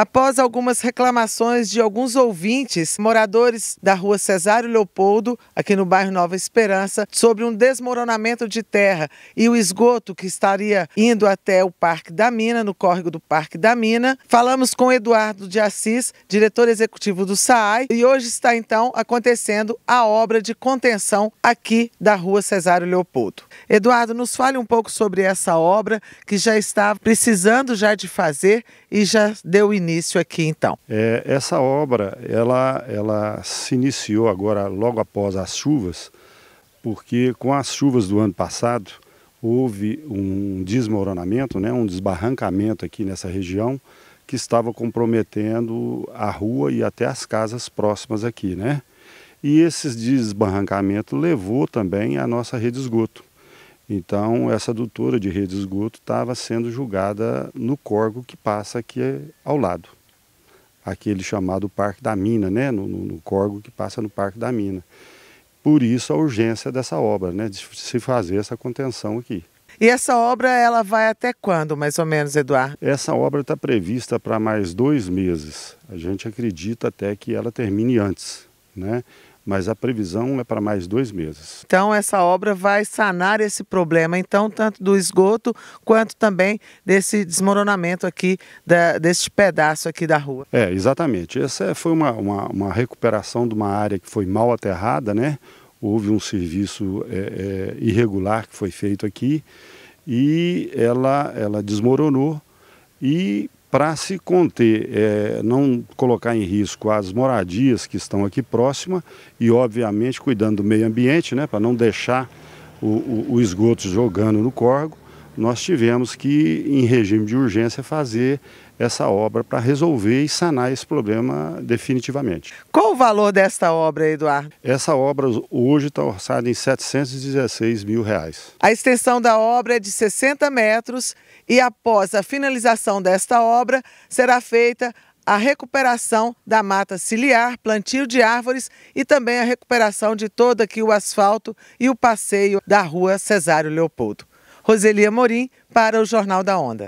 Após algumas reclamações de alguns ouvintes, moradores da rua Cesário Leopoldo, aqui no bairro Nova Esperança, sobre um desmoronamento de terra e o esgoto que estaria indo até o Parque da Mina, no córrego do Parque da Mina, falamos com Eduardo de Assis, diretor executivo do SAAI, e hoje está então acontecendo a obra de contenção aqui da rua Cesário Leopoldo. Eduardo, nos fale um pouco sobre essa obra que já está precisando já de fazer e já deu início início aqui então. É, essa obra, ela, ela se iniciou agora logo após as chuvas, porque com as chuvas do ano passado houve um desmoronamento, né, um desbarrancamento aqui nessa região que estava comprometendo a rua e até as casas próximas aqui, né? E esse desbarrancamento levou também a nossa rede de esgoto. Então, essa adutora de rede de esgoto estava sendo julgada no corgo que passa aqui eh, ao lado. Aquele chamado Parque da Mina, né? no, no, no corgo que passa no Parque da Mina. Por isso a urgência dessa obra, né? de se fazer essa contenção aqui. E essa obra ela vai até quando, mais ou menos, Eduardo? Essa obra está prevista para mais dois meses. A gente acredita até que ela termine antes, né? mas a previsão é para mais dois meses. Então essa obra vai sanar esse problema, então tanto do esgoto quanto também desse desmoronamento aqui da, deste pedaço aqui da rua. É, exatamente. Essa é, foi uma, uma, uma recuperação de uma área que foi mal aterrada, né? Houve um serviço é, é, irregular que foi feito aqui e ela, ela desmoronou e para se conter, é, não colocar em risco as moradias que estão aqui próximas e, obviamente, cuidando do meio ambiente, né, para não deixar o, o, o esgoto jogando no córrego nós tivemos que, em regime de urgência, fazer essa obra para resolver e sanar esse problema definitivamente. Qual o valor desta obra, Eduardo? Essa obra hoje está orçada em 716 mil reais. A extensão da obra é de 60 metros e após a finalização desta obra será feita a recuperação da mata ciliar, plantio de árvores e também a recuperação de todo aqui o asfalto e o passeio da rua Cesário Leopoldo. Roseli Amorim para o Jornal da Onda.